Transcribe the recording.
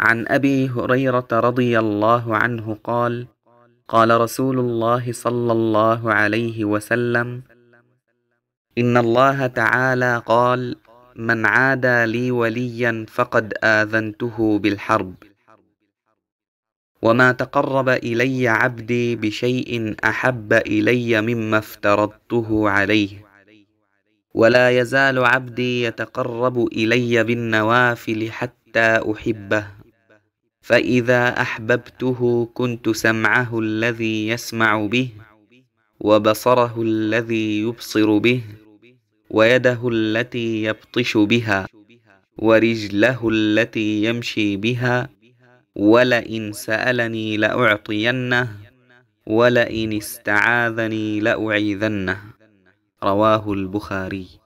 عن ابي هريره رضي الله عنه قال قال رسول الله صلى الله عليه وسلم ان الله تعالى قال من عادى لي وليا فقد اذنته بالحرب وما تقرب الي عبدي بشيء احب الي مما افترضته عليه ولا يزال عبدي يتقرب الي بالنوافل حتى احبه فاذا احببته كنت سمعه الذي يسمع به وبصره الذي يبصر به ويده التي يبطش بها ورجله التي يمشي بها ولئن سالني لاعطينه ولئن استعاذني لاعيذنه رواه البخاري